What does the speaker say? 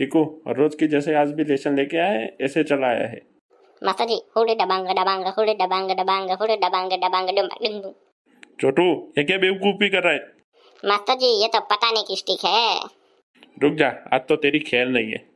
टिकू हर रोज की जैसे आज भी लेसन लेके आया है ऐसे चला आया है मास्टर जी हुड़े डबांग डबांग हुड़े डबांग डबांग हुड़े डबांग डबांग डुम डुम छोटू ये क्या बेवकूफी कर रहा है मास्टर जी ये तो पता नहीं किस टिक है रुक जा आज तो तेरी खेल नहीं है